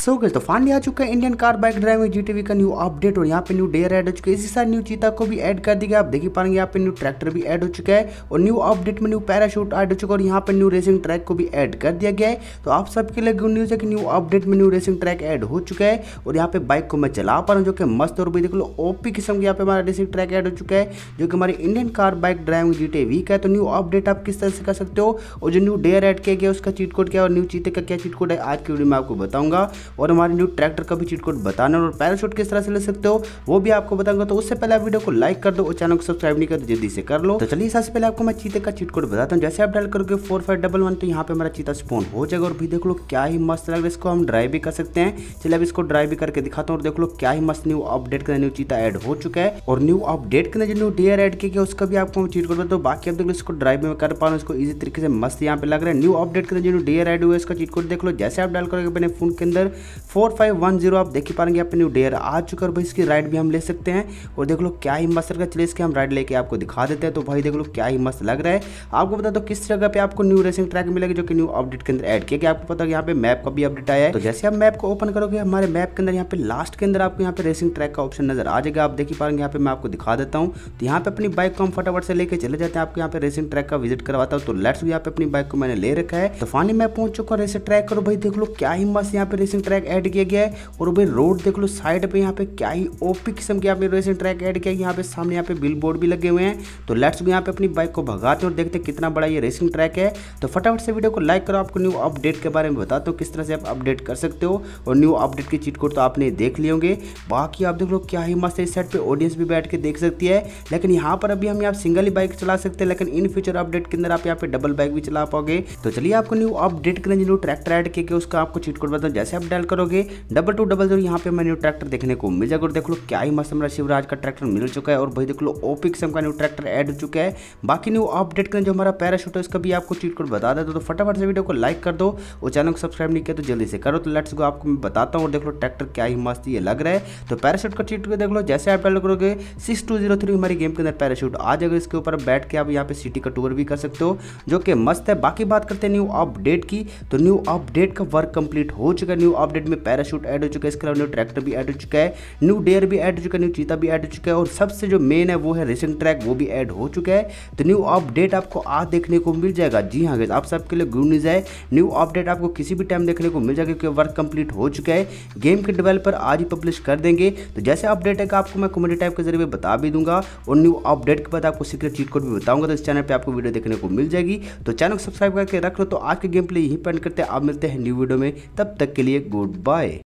सो गए तो फाइनली आ चुका है Indian car bike driving GTV का न्यू अपडेट और यहाँ पे न्यू डेयर एड हो चुका है इसी साथ न्यू चीता को भी ऐड कर दिया आप देख ही पाएंगे यहाँ पे न्यू ट्रैक्टर भी ऐड हो चुका है और न्यू अपडेट में न्यू पैराशूट ऐड हो चुका है और यहाँ पे न्यू रेसिंग ट्रैक को भी ऐड कर दिया गया है तो आप सबके लिए गुड न्यूज़ है कि न्यू अपडेट में न्यू रेसिंग ट्रैक एड हो चुका है और यहाँ पे बाइक को मैं चला पा रहा हूँ जो कि मस्त और भी देख लो ओपी किस्म की यहाँ पे हमारा रेसिंग ट्रैक एड हो चुका है जो कि हमारे Indian car bike driving GTV का है तो न्यू अपडेट आप किस तरह से कर सकते हो और जो न्यू डेयर एड किया गया उसका चीट कोड क्या और न्यू चीते का क्या चीट कोड है आज की वीडियो में आपको बताऊंगा और हमारे न्यू ट्रैक्टर का भी चीट कोड बताने और पैराशूट किस तरह से ले सकते हो वो भी आपको बताऊंगा तो उससे पहले आप वीडियो को लाइक कर दो और चैनल को सब्सक्राइब नहीं कर दो जल्दी से कर लो तो चलिए सबसे पहले आपको मैं चीते का चीट कोड बताता हूँ जैसे आप डायल करोगे फोर फाइव डबल वन तो यहाँ पे हमारा चीता स्पोन हो जाएगा और भी देख लो क्या ही मस्त लग रहा इसको हम ड्राइव भी कर सकते हैं चलिए अब इसको ड्राइव भी करके दिखाता हूँ और देख लो क्या ही मस्त न्यू अपडेट का न्यू चीता एड हो चुका है और न्यू अपडेट के अंदर न्यू डेयर एड किया उसका भी आपको चीट कोड बताओ बाकी आप देख लो इसको ड्राइव में कर पा रहा इसको ईजी तरीके से मस्त यहाँ पे लग रहा है न्यू अपडेट के अंदर जो डेयर एड हुआ है इसका चीट कोड देख लो जैसे आप डायल करोगे अपने फोन के अंदर फोर फाइव वन जीरो आप देख ही पाएंगे अपनी डेयर आ चुका है भाई इसकी राइड भी हम ले सकते हैं और देख लो क्या ही मस्त लगा चलिए इसके हम राइड लेके आपको दिखा देते हैं तो भाई देख लो क्या ही मस्त लग रहा है आपको बता दो किस जगह पे आपको न्यू रेसिंग ट्रैक मिलेगा जो कि न्यू अपडेट के अंदर एड किया गया आपको पता है यहाँ पे मैप का भी अपडेट आया है तो जैसे आप मैप को ओपन करोगे हमारे मैप के अंदर यहाँ पे लास्ट के अंदर आपको यहाँ पे रेसिंग ट्रैक का ऑप्शन नजर आ जाएगा आप देख ही पाएंगे यहाँ पे मैं आपको दिखा देता हूँ तो यहाँ पे अपनी बाइक को हम फटाफट से लेकर चले जाते हैं आपको यहाँ पे रेसिंग ट्रैक का विजिट करवाता हूँ तो लेट्स भी यहाँ पे अपनी बाइक को मैंने ले रखा है तो फानी मैं पहुंच चुका हूँ रेसिंग ट्रैक करो भाई देख लो क्या ही मस्त यहाँ पे रेसिंग ट्रैक ऐड किया गया है और भाई रोड देख लो साइड पे यहाँ पे क्या ही ओपी किस्म के आपने रेसिंग ट्रैक ऐड किया यहाँ पे सामने यहाँ पे बिल बोर्ड भी लगे हुए हैं तो लेट्स भी यहाँ पे अपनी बाइक को भगाते हैं और देखते हैं कितना बड़ा ये रेसिंग ट्रैक है तो फटाफट से वीडियो को लाइक करो आपको न्यू अपडेट के बारे में बताते हो किस तरह से आप अपडेट कर सकते हो और न्यू अपडेट की चीट कोड तो आपने देख लिए होंगे बाकी आप देख लो क्या ही मस्त इस साइड पर ऑडियंस भी बैठ के देख सकती है लेकिन यहाँ पर अभी हम यहाँ सिंगल ही बाइक चला सकते हैं लेकिन इन फ्यूचर अपडेट के अंदर आप यहाँ पे डबल बाइक भी चला पाओगे तो चलिए आपको न्यू अपडेट करें जो ट्रैक्टर ऐड किया उसका आपको चीट कोड बताओ जैसे आप डायल करोगे डबल टू डबल जीरो यहाँ पे हमें न्यू ट्रैक्टर देखने को मिल जाएगा और देख लो क्या ही मस्त हमारा शिवराज का ट्रैक्टर मिल चुका है और भाई देख लो ओपी किस्म का न्यू ट्रैक्टर एड हो चुका है बाकी न्यू अपडेट करें जो हमारा पैराशूट है उसका भी आपको चीट कोड बता दे तो फटाफट से वीडियो को लाइक कर दो और चैनल को सब्सक्राइब नहीं किया तो जल्दी से करो तो लेट्स गो आपको मैं बताता हूँ और देख लो ट्रैक्टर क्या ही मस्त ये लग रहा है तो पैराशूट का चीट कोड देख लो जैसे आप डायल करोगे सिक्स टू जीरो थ्री हमारी गेम के अंदर पैराशूट आ जाएगा इसके ऊपर बैठ के आप यहाँ पे सिटी का टूर भी कर सकते हो जो कि मस्त है बाकी बात करते हैं न्यू अपडेट की तो न्यू अपडेट का वर्क कंप्लीट हो चुका है न्यू अपडेट में पैराशूट ऐड हो चुका है इसके अलावा न्यू ट्रैक्टर भी ऐड हो चुका है न्यू डेयर भी ऐड हो चुका है न्यू चीता भी ऐड हो चुका है और सबसे जो मेन है वो है रेसिंग ट्रैक वो भी ऐड हो चुका है तो न्यू अपडेट आपको आज देखने को मिल जाएगा जी हाँ आप सबके लिए गुड न्यूज़ है न्यू अपडेट आपको किसी भी टाइम देखने को मिल जाएगा क्योंकि वर्क कंप्लीट हो चुका है गेम के डेवलपर आज ही पब्लिश कर देंगे तो जैसे अपडेट है आपको मैं कॉमेडी टाइप के जरिए बता भी दूंगा और न्यू अपडेट के बाद आपको सीक्रेट चीट कोड भी बताऊंगा तो इस चैनल पर आपको वीडियो देखने को मिल जाएगी तो चैनल को सब्सक्राइब करके रख लो तो आज के गेम प्ले यहीं पेंड करते हैं आप मिलते हैं न्यू वीडियो में तब तक के लिए गुड Goodbye.